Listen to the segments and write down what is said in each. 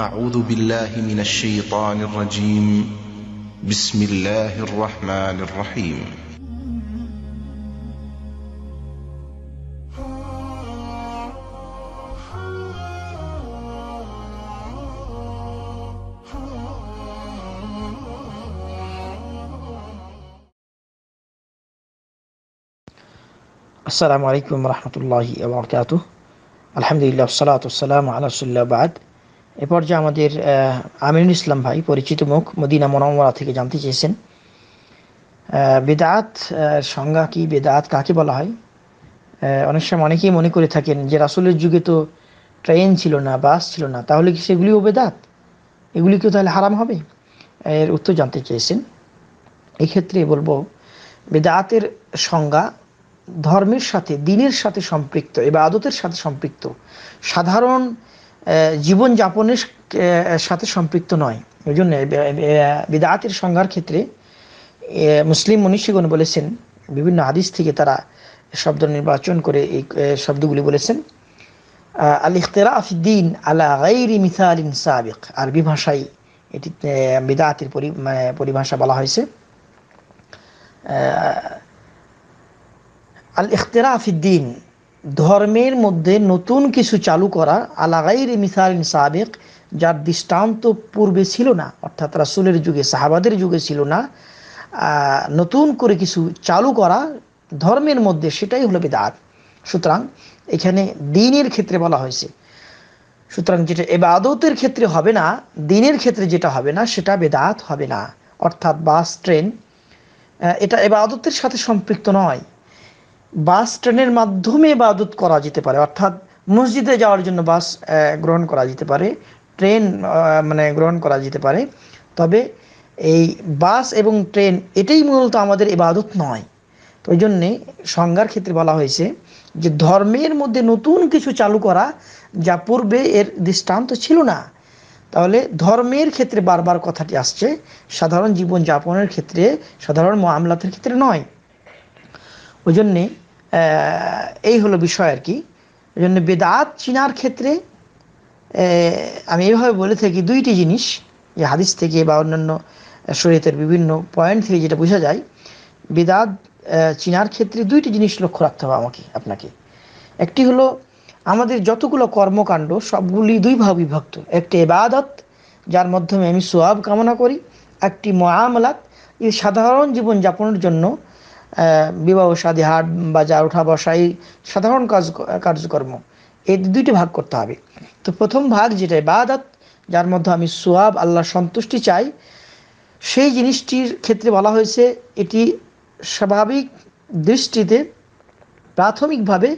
أعوذ بالله من الشيطان الرجيم بسم الله الرحمن الرحيم السلام عليكم ورحمة الله وبركاته الحمد لله والصلاة والسلام على رسول الله بعد এ পর্যায়ে আমাদের আমিনুল ইসলাম ভাই পরিচিত মুখ মদিনা মনোমরা থেকে জানতে চেয়েছেন বেদাত সংজ্ঞা কি বেদাত কাকে বলা হয় অনেক সময় অনেকেই মনে করে থাকেন যে রাসুলের যুগে তো ট্রেন ছিল না বাস ছিল না তাহলে কি সেগুলিও বেদাত এগুলি কেউ তাহলে হারাম হবে এর উত্তর জানতে চেয়েছেন এক্ষেত্রে বলবো বেদাতের সংজ্ঞা ধর্মের সাথে দিনের সাথে সম্পৃক্ত এবার আদতের সাথে সম্পৃক্ত সাধারণ জীবনযাপনের সাথে সম্পৃক্ত নয় ওই জন্য বিদাতির সংজ্ঞার ক্ষেত্রে মুসলিম মনীষীগণ বলেছেন বিভিন্ন আদিশ থেকে তারা শব্দ নির্বাচন করে এই শব্দগুলি বলেছেন আল ইখতেরা আফিদ্দিন আলা গাইরি মিসাল সাবিক আরবি ভাষায় এটি বিদাতের পরিভাষা বলা হয়েছে আল ইখতেরা আফিদ্দিন ধর্মের মধ্যে নতুন কিছু চালু করা আলাগাইর মিসাল সাবেক যার দৃষ্টান্ত পূর্বে ছিল না অর্থাৎ রাসুলের যুগে সাহাবাদের যুগে ছিল না নতুন করে কিছু চালু করা ধর্মের মধ্যে সেটাই হলো বেদাত সুতরাং এখানে দিনের ক্ষেত্রে বলা হয়েছে সুতরাং যেটা এবাদতের ক্ষেত্রে হবে না দিনের ক্ষেত্রে যেটা হবে না সেটা বেদাত হবে না অর্থাৎ বাস ট্রেন এটা এবাদতের সাথে সম্পৃক্ত নয় বাস ট্রেনের মাধ্যমে ইবাদত করা যেতে পারে অর্থাৎ মসজিদে যাওয়ার জন্য বাস গ্রহণ করা যেতে পারে ট্রেন মানে গ্রহণ করা যেতে পারে তবে এই বাস এবং ট্রেন এটাই মূলত আমাদের ইবাদত নয় তো ওই জন্যে সংজ্ঞার ক্ষেত্রে বলা হয়েছে যে ধর্মের মধ্যে নতুন কিছু চালু করা যা পূর্বে এর দৃষ্টান্ত ছিল না তাহলে ধর্মের ক্ষেত্রে বারবার কথাটি আসছে সাধারণ জীবনযাপনের ক্ষেত্রে সাধারণ মামলাতের ক্ষেত্রে নয় ওই জন্যে এই হলো বিষয় আর কি জন্য বেদাত চিনার ক্ষেত্রে আমি এইভাবে বলে থাকি দুইটি জিনিস যে হাদিস থেকে বা অন্যান্য শরীয়তের বিভিন্ন পয়েন্ট থেকে যেটা বোঝা যায় বেদাত চিনার ক্ষেত্রে দুইটি জিনিস লক্ষ্য রাখতে হবে আমাকে আপনাকে একটি হলো আমাদের যতগুলো কর্মকাণ্ড সবগুলি দুই ভাগ বিভক্ত একটি এবাদত যার মাধ্যমে আমি সোয়াব কামনা করি একটি মহামলাত এই সাধারণ জীবনযাপনের জন্য বিবাহ সাদী হাট বাজার উঠা বসাই সাধারণ কাজ কার্যকর্ম এই দুইটি ভাগ করতে হবে তো প্রথম ভাগ যেটা বাদাত যার মধ্যে আমি সোয়াব আল্লাহ সন্তুষ্টি চাই সেই জিনিসটির ক্ষেত্রে বলা হয়েছে এটি স্বাভাবিক দৃষ্টিতে প্রাথমিকভাবে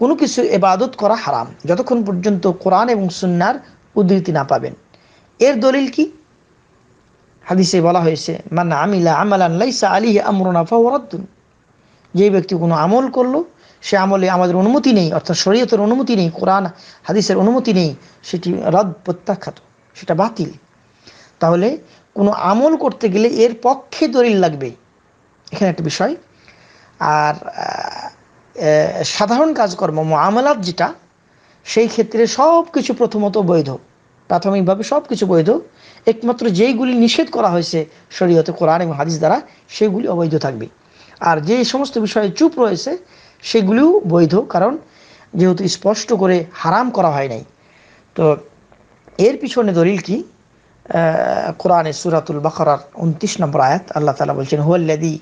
কোনো কিছু এবাদত করা হারাম যতক্ষণ পর্যন্ত কোরআন এবং সুন্নার উদ্ধৃতি না পাবেন এর দলিল কি হাদিসে বলা হয়েছে মানে আমিলা আমালান লাইসা আলী আমরনা ফাওয়ারাদ্দুন যে ব্যক্তি কোনো আমল করলো সে আমলে আমাদের অনুমতি নেই অর্থাৎ শরীয়তের অনুমতি নেই কোরআন হাদিসের অনুমতি নেই সেটি রদ প্রত্যাখ্যাত সেটা বাতিল তাহলে কোনো আমল করতে গেলে এর পক্ষে দলিল লাগবে এখানে একটা বিষয় আর সাধারণ কাজকর্ম আমলাত যেটা সেই ক্ষেত্রে সব কিছু প্রথমত বৈধ প্রাথমিকভাবে সব কিছু বৈধ একমাত্র যেইগুলি নিষেধ করা হয়েছে শরীয়তে কোরআন এবং হাদিস দ্বারা সেগুলি অবৈধ থাকবে আর যে সমস্ত বিষয়ে চুপ রয়েছে সেগুলিও বৈধ কারণ যেহেতু স্পষ্ট করে হারাম করা হয় নাই তো এর পিছনে দলিল কি কোরআনে সুরাতুল বাকরার উনত্রিশ নম্বর আয়াত আল্লাহ তালা বলছেন হুয়াল্লাদি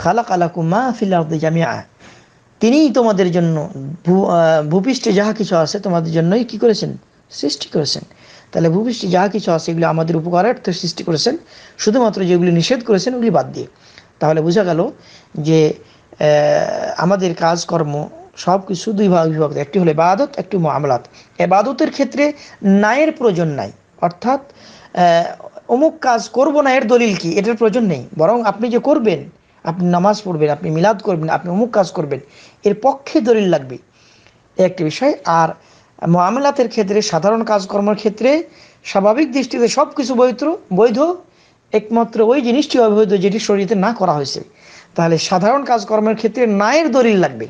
খালাক আলাকুমা ফিলাউদ্দি জামিয়া তিনিই তোমাদের জন্য ভূপৃষ্ঠে যাহা কিছু আছে তোমাদের জন্যই কি করেছেন সৃষ্টি করেছেন তাহলে ভূপৃষ্ঠে যা কিছু আছে এগুলি আমাদের উপকারার্থে সৃষ্টি করেছেন শুধুমাত্র যেগুলি নিষেধ করেছেন ওগুলি বাদ দিয়ে তাহলে বোঝা গেল যে আমাদের কাজকর্ম সব কিছু দুই ভাগ বিভাগ একটি হলো এবাদত একটি মামলাত এবাদতের ক্ষেত্রে নায়ের প্রয়োজন নাই অর্থাৎ অমুক কাজ করব না এর দলিল কি এটার প্রয়োজন নেই বরং আপনি যে করবেন আপনি নামাজ পড়বেন আপনি মিলাদ করবেন আপনি অমুক কাজ করবেন এর পক্ষে দলিল লাগবে একটি বিষয় আর মামলাতের ক্ষেত্রে সাধারণ কাজকর্মের ক্ষেত্রে স্বাভাবিক দৃষ্টিতে সব কিছু বৈধ বৈধ একমাত্র ওই জিনিসটি অবৈধ যেটি শরীরে না করা হয়েছে তাহলে সাধারণ কাজকর্মের ক্ষেত্রে নায়ের দলিল লাগবে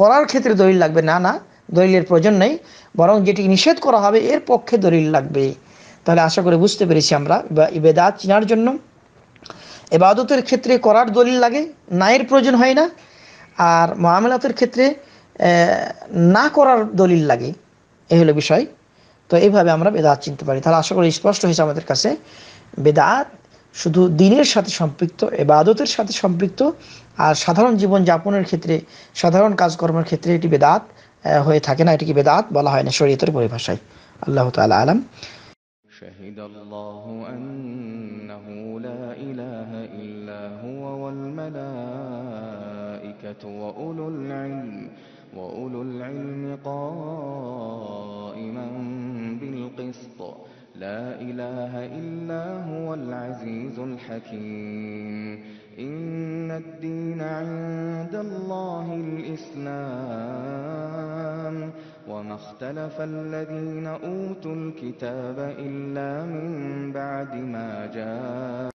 করার ক্ষেত্রে দলিল লাগবে না না দলিলের প্রয়োজন নেই বরং যেটি নিষেধ করা হবে এর পক্ষে দলিল লাগবে তাহলে আশা করে বুঝতে পেরেছি আমরা বেদাত চিনার জন্য এবাদতের ক্ষেত্রে করার দলিল লাগে নায়ের প্রয়োজন হয় না আর মহামেলাতের ক্ষেত্রে না করার দলিল লাগে এই হলো বিষয় তো এইভাবে আমরা বেদাত চিনতে পারি তাহলে আশা করি স্পষ্ট হয়েছে আমাদের কাছে বেদাত শুধু দিনের সাথে সম্পৃক্ত এবাদতের সাথে সম্পৃক্ত আর সাধারণ জীবন যাপনের ক্ষেত্রে সাধারণ কাজকর্মের ক্ষেত্রে এটি বেদাত হয়ে থাকে না এটিকে বেদাত বলা হয় না শরীয়তের পরিভাষায় আল্লাহ তালা আলম شهد الله لا هو العلم وأولو العلم قائما بالقسط لا إله إلا هو العزيز الحكيم إن الدين عند الله الإسلام وما اختلف الذين أوتوا الكتاب إلا من بعد ما مَا جَاءَ